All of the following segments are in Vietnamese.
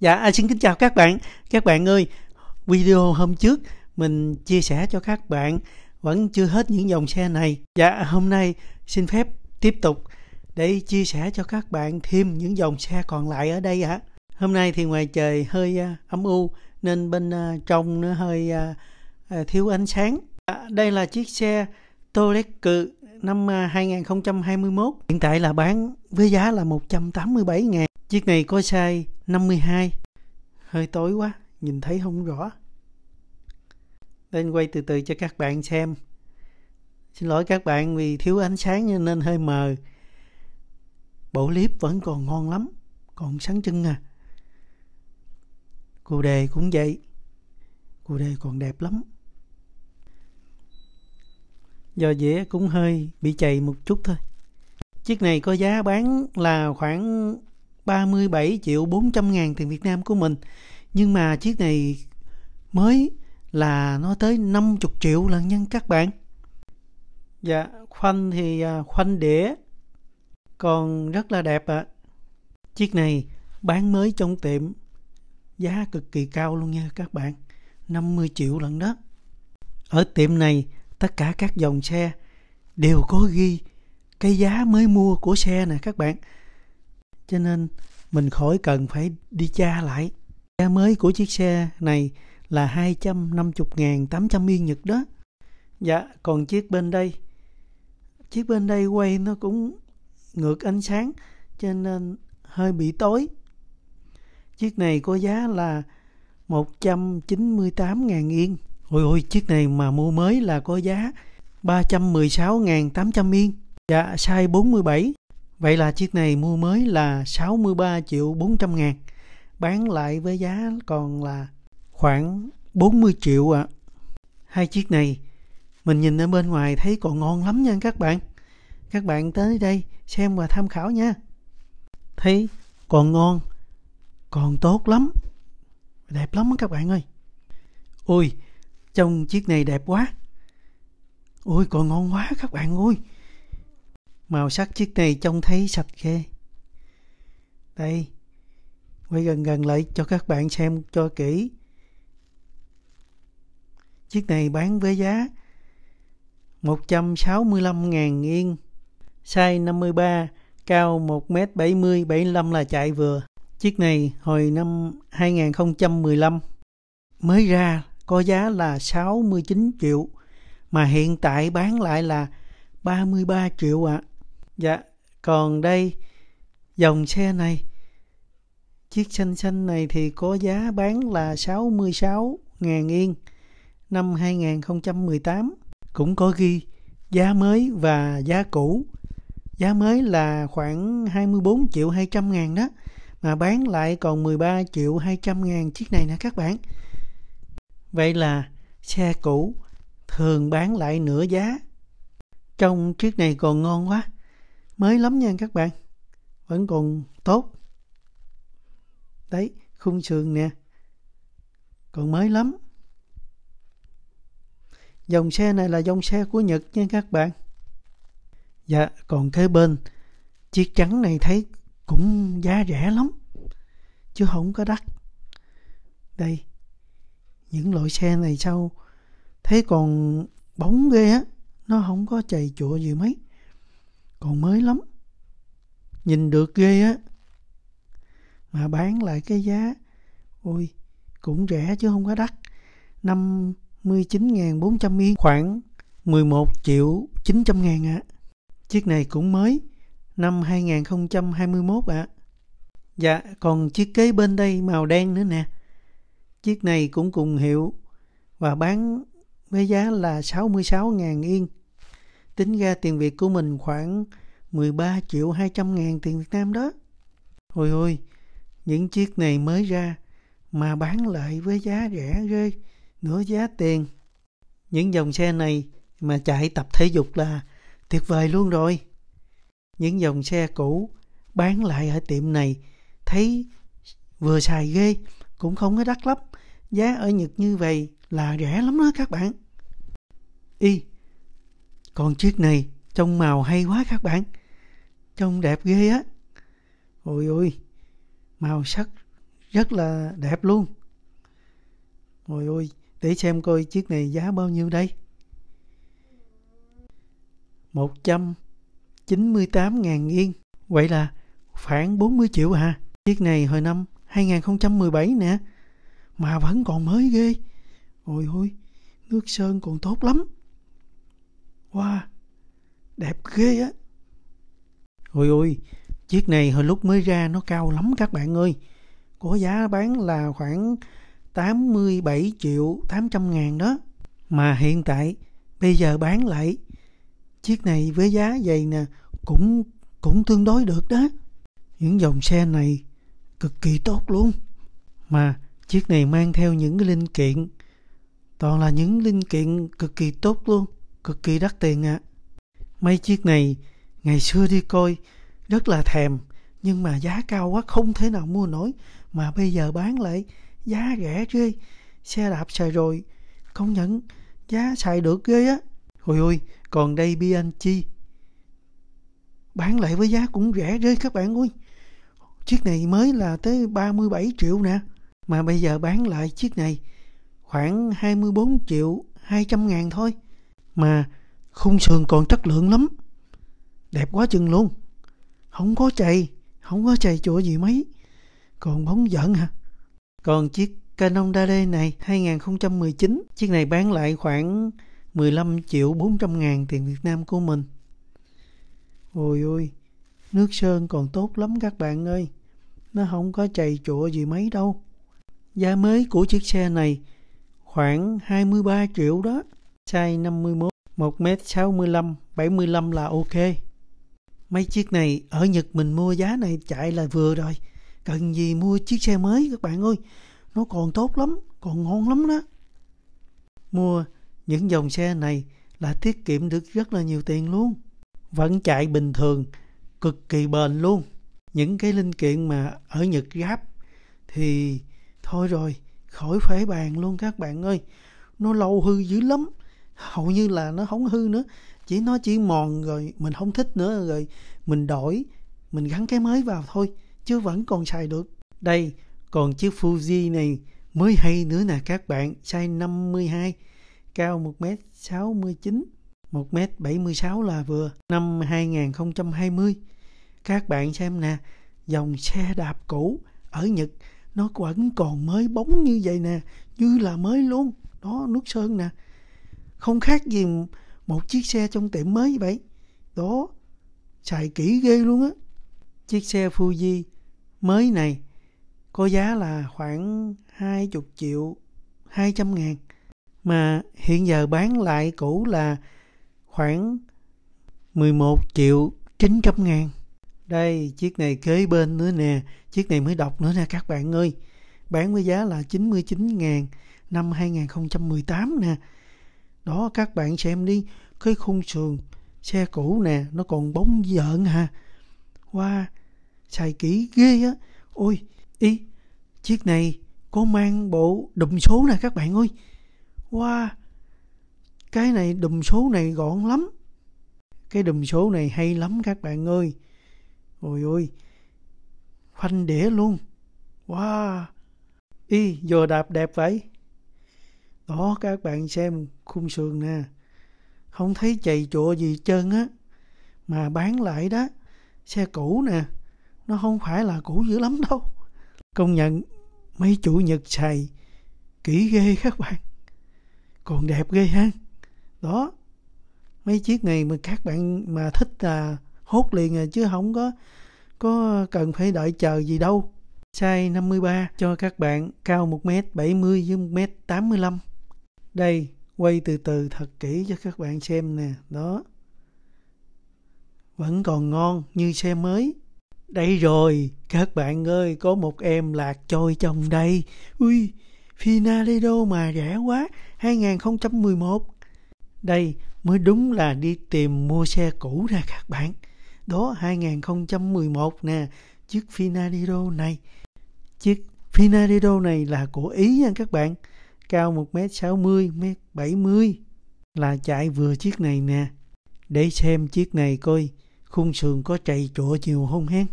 Dạ, à, xin kính chào các bạn. Các bạn ơi, video hôm trước mình chia sẻ cho các bạn vẫn chưa hết những dòng xe này. Dạ, hôm nay xin phép tiếp tục để chia sẻ cho các bạn thêm những dòng xe còn lại ở đây ạ. Hôm nay thì ngoài trời hơi à, âm u nên bên à, trong nó hơi à, thiếu ánh sáng. À, đây là chiếc xe Toleku năm 2021. Hiện tại là bán với giá là 187 ngàn. Chiếc này có size 52 Hơi tối quá, nhìn thấy không rõ Nên quay từ từ cho các bạn xem Xin lỗi các bạn vì thiếu ánh sáng nên hơi mờ Bộ clip vẫn còn ngon lắm Còn sáng trưng à Cụ đề cũng vậy Cụ đề còn đẹp lắm Do dễ cũng hơi bị chày một chút thôi Chiếc này có giá bán là khoảng 37 triệu 400 ngàn tiền Việt Nam của mình nhưng mà chiếc này mới là nó tới 50 triệu lần nhân các bạn dạ khoanh thì à, khoanh đĩa còn rất là đẹp ạ à. chiếc này bán mới trong tiệm giá cực kỳ cao luôn nha các bạn 50 triệu lần đó ở tiệm này tất cả các dòng xe đều có ghi cái giá mới mua của xe nè các bạn cho nên mình khỏi cần phải đi tra lại giá mới của chiếc xe này là 250.800 yên Nhật đó dạ còn chiếc bên đây chiếc bên đây quay nó cũng ngược ánh sáng cho nên hơi bị tối chiếc này có giá là 198.000 yên ôi ôi chiếc này mà mua mới là có giá 316.800 yên dạ size 47 Vậy là chiếc này mua mới là 63 triệu 400 ngàn, bán lại với giá còn là khoảng 40 triệu ạ. À. Hai chiếc này mình nhìn ở bên ngoài thấy còn ngon lắm nha các bạn. Các bạn tới đây xem và tham khảo nha. Thấy còn ngon, còn tốt lắm. Đẹp lắm các bạn ơi. Ôi, trong chiếc này đẹp quá. Ôi còn ngon quá các bạn ơi. Màu sắc chiếc này trông thấy sạch ghê. Đây, quay gần gần lại cho các bạn xem cho kỹ. Chiếc này bán với giá 165 ngàn yên. Size 53, cao 1m70, 75 là chạy vừa. Chiếc này hồi năm 2015 mới ra có giá là 69 triệu mà hiện tại bán lại là 33 triệu ạ. À. Dạ, còn đây, dòng xe này. Chiếc xanh xanh này thì có giá bán là 66.000 yên năm 2018. Cũng có ghi giá mới và giá cũ. Giá mới là khoảng 24 triệu 200 ngàn đó. Mà bán lại còn 13 triệu 200 ngàn chiếc này nè các bạn. Vậy là xe cũ thường bán lại nửa giá. Trong chiếc này còn ngon quá mới lắm nha các bạn vẫn còn tốt đấy khung sườn nè còn mới lắm dòng xe này là dòng xe của Nhật nha các bạn dạ còn kế bên chiếc trắng này thấy cũng giá rẻ lắm chứ không có đắt đây những loại xe này sau thấy còn bóng ghê á nó không có chày chụa gì mấy còn mới lắm nhìn được ghê á mà bán lại cái giá ôi cũng rẻ chứ không quá đắt 59.400 yên khoảng 11 triệu 900 ngàn ạ. À. Chiếc này cũng mới năm 2021 ạ. À. Dạ còn chiếc kế bên đây màu đen nữa nè. Chiếc này cũng cùng hiệu và bán với giá là 66.000 yên tính ra tiền Việt của mình khoảng 13 triệu 200 ngàn tiền Việt Nam đó. Ôi ôi, những chiếc này mới ra mà bán lại với giá rẻ ghê, nửa giá tiền. Những dòng xe này mà chạy tập thể dục là tuyệt vời luôn rồi. Những dòng xe cũ bán lại ở tiệm này thấy vừa xài ghê, cũng không có đắt lắm. Giá ở Nhật như vậy là rẻ lắm đó các bạn. Y, con chiếc này trông màu hay quá các bạn. Trông đẹp ghê á. Ôi ôi, màu sắc rất là đẹp luôn. Ôi ôi, để xem coi chiếc này giá bao nhiêu đây. 198.000 yên. Vậy là khoảng 40 triệu hả? À. Chiếc này hồi năm 2017 nè. Mà vẫn còn mới ghê. Ôi ôi, nước sơn còn tốt lắm. Wow, đẹp ghê á. Ôi ôi, chiếc này hồi lúc mới ra nó cao lắm các bạn ơi. Có giá bán là khoảng 87 triệu 800 ngàn đó. Mà hiện tại bây giờ bán lại chiếc này với giá vậy nè cũng cũng tương đối được đó. Những dòng xe này cực kỳ tốt luôn. Mà chiếc này mang theo những cái linh kiện toàn là những linh kiện cực kỳ tốt luôn cực kỳ đắt tiền ạ. À. Mấy chiếc này ngày xưa đi coi rất là thèm nhưng mà giá cao quá không thể nào mua nổi mà bây giờ bán lại giá rẻ ghê. Xe đạp xài rồi công nhận giá xài được ghê á. Ôi ôi, còn đây BNG bán lại với giá cũng rẻ rơi các bạn ơi. Chiếc này mới là tới 37 triệu nè. Mà bây giờ bán lại chiếc này khoảng 24 triệu 200 ngàn thôi mà khung sườn còn chất lượng lắm đẹp quá chừng luôn không có chày không có chày chỗ gì mấy còn bóng giận hả còn chiếc Canon Dade này 2019 chiếc này bán lại khoảng 15 triệu 400 ngàn tiền Việt Nam của mình ôi ôi nước sơn còn tốt lắm các bạn ơi nó không có chày chỗ gì mấy đâu giá mới của chiếc xe này khoảng 23 triệu đó size 51 1m65 75 là ok mấy chiếc này ở Nhật mình mua giá này chạy là vừa rồi cần gì mua chiếc xe mới các bạn ơi nó còn tốt lắm còn ngon lắm đó mua những dòng xe này là tiết kiệm được rất là nhiều tiền luôn vẫn chạy bình thường cực kỳ bền luôn những cái linh kiện mà ở Nhật ráp thì thôi rồi khỏi phải bàn luôn các bạn ơi nó lâu hư dữ lắm hầu như là nó không hư nữa chỉ nó chỉ mòn rồi mình không thích nữa rồi mình đổi mình gắn cái mới vào thôi chứ vẫn còn xài được đây còn chiếc Fuji này mới hay nữa nè các bạn size 52 cao 1m69 1m76 là vừa năm 2020 các bạn xem nè dòng xe đạp cũ ở Nhật nó vẫn còn mới bóng như vậy nè như là mới luôn đó nước sơn nè không khác gì một chiếc xe trong tiệm mới vậy đó xài kỹ ghê luôn á chiếc xe Fuji mới này có giá là khoảng 20 triệu 200 ngàn mà hiện giờ bán lại cũ là khoảng 11 triệu 900 ngàn đây chiếc này kế bên nữa nè chiếc này mới đọc nữa nè các bạn ơi bán với giá là 99 ngàn năm 2018 nè đó các bạn xem đi, cái khung sườn xe cũ nè, nó còn bóng giỡn ha. Wow, xài kỹ ghê á. Ôi, y chiếc này có mang bộ đùm số nè các bạn ơi. Wow, cái này đùm số này gọn lắm. Cái đùm số này hay lắm các bạn ơi. Ôi ôi, khoanh đĩa luôn. Wow, y giờ đạp đẹp vậy đó các bạn xem khung sườn nè không thấy chày chụa gì trơn á mà bán lại đó xe cũ nè nó không phải là cũ dữ lắm đâu công nhận mấy chủ nhật xài kỹ ghê các bạn còn đẹp ghê ha đó mấy chiếc này mà các bạn mà thích là hốt liền à, chứ không có có cần phải đợi chờ gì đâu size 53 cho các bạn cao 1m70 với 1m85 đây, quay từ từ thật kỹ cho các bạn xem nè, đó. Vẫn còn ngon như xe mới. Đây rồi, các bạn ơi, có một em lạc trôi trong đây. Ui, Finaledo mà rẻ quá, 2011. Đây, mới đúng là đi tìm mua xe cũ ra các bạn. Đó 2011 nè, chiếc finaledo này. Chiếc finaledo này là của Ý nha các bạn cao 1m60, 1m70 là chạy vừa chiếc này nè. Để xem chiếc này coi khung sườn có chạy chỗ chiều không hen.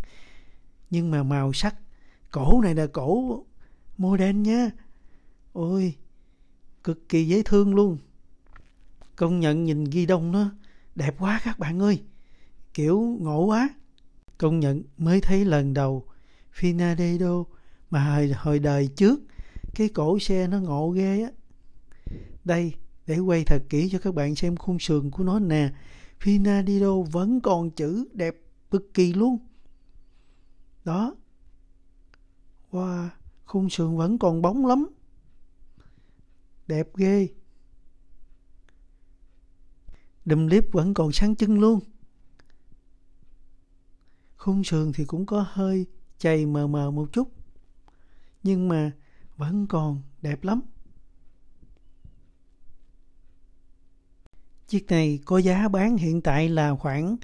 Nhưng mà màu sắc, cổ này là cổ modern nha. Ôi, cực kỳ dễ thương luôn. Công nhận nhìn ghi đông nó đẹp quá các bạn ơi. Kiểu ngộ quá. Công nhận mới thấy lần đầu Finadeo mà hồi, hồi đời trước cái cổ xe nó ngộ ghê á đây để quay thật kỹ cho các bạn xem khung sườn của nó nè Finadido vẫn còn chữ đẹp cực kỳ luôn đó wow khung sườn vẫn còn bóng lắm đẹp ghê đùm lip vẫn còn sáng trưng luôn khung sườn thì cũng có hơi chày mờ mờ một chút nhưng mà vẫn còn đẹp lắm. Chiếc này có giá bán hiện tại là khoảng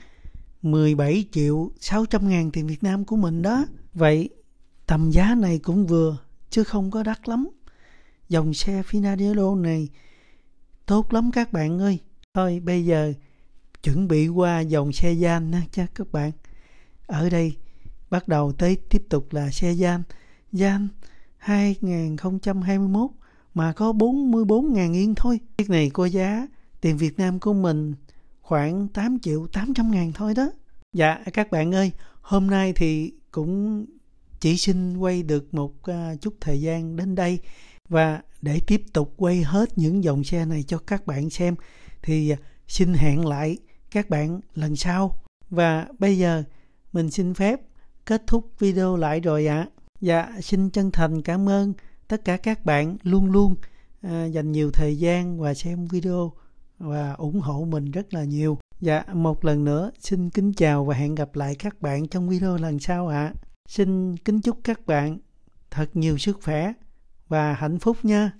17 triệu 600 ngàn tiền Việt Nam của mình đó. Vậy tầm giá này cũng vừa chứ không có đắt lắm. Dòng xe Finadero này tốt lắm các bạn ơi. Thôi bây giờ chuẩn bị qua dòng xe gian nha cha các bạn. Ở đây bắt đầu tới tiếp tục là xe gian. Gian 2021 mà có 44.000 yên thôi. Chiếc này có giá tiền Việt Nam của mình khoảng 8 triệu 800 ngàn thôi đó. Dạ các bạn ơi, hôm nay thì cũng chỉ xin quay được một à, chút thời gian đến đây và để tiếp tục quay hết những dòng xe này cho các bạn xem thì à, xin hẹn lại các bạn lần sau. Và bây giờ mình xin phép kết thúc video lại rồi ạ. À. Dạ, xin chân thành cảm ơn tất cả các bạn luôn luôn à, dành nhiều thời gian và xem video và ủng hộ mình rất là nhiều. Dạ, một lần nữa xin kính chào và hẹn gặp lại các bạn trong video lần sau ạ. À. Xin kính chúc các bạn thật nhiều sức khỏe và hạnh phúc nha.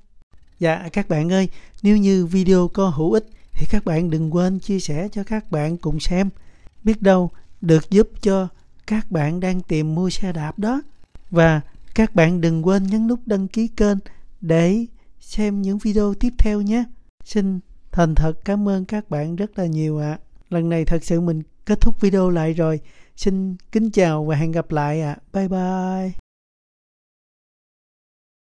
Dạ các bạn ơi, nếu như video có hữu ích thì các bạn đừng quên chia sẻ cho các bạn cùng xem. Biết đâu được giúp cho các bạn đang tìm mua xe đạp đó. Và các bạn đừng quên nhấn nút đăng ký kênh để xem những video tiếp theo nhé. Xin thành thật cảm ơn các bạn rất là nhiều ạ. À. Lần này thật sự mình kết thúc video lại rồi. Xin kính chào và hẹn gặp lại ạ. À. Bye bye.